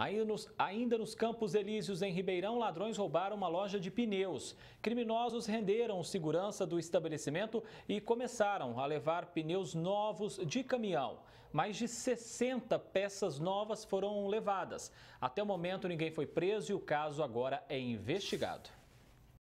Ainda nos, ainda nos, Campos Elíseos, em Ribeirão, ladrões roubaram uma loja de pneus. Criminosos renderam segurança do estabelecimento e começaram a levar pneus novos de caminhão. Mais de 60 peças novas foram levadas. Até o momento, ninguém foi preso e o caso agora é investigado.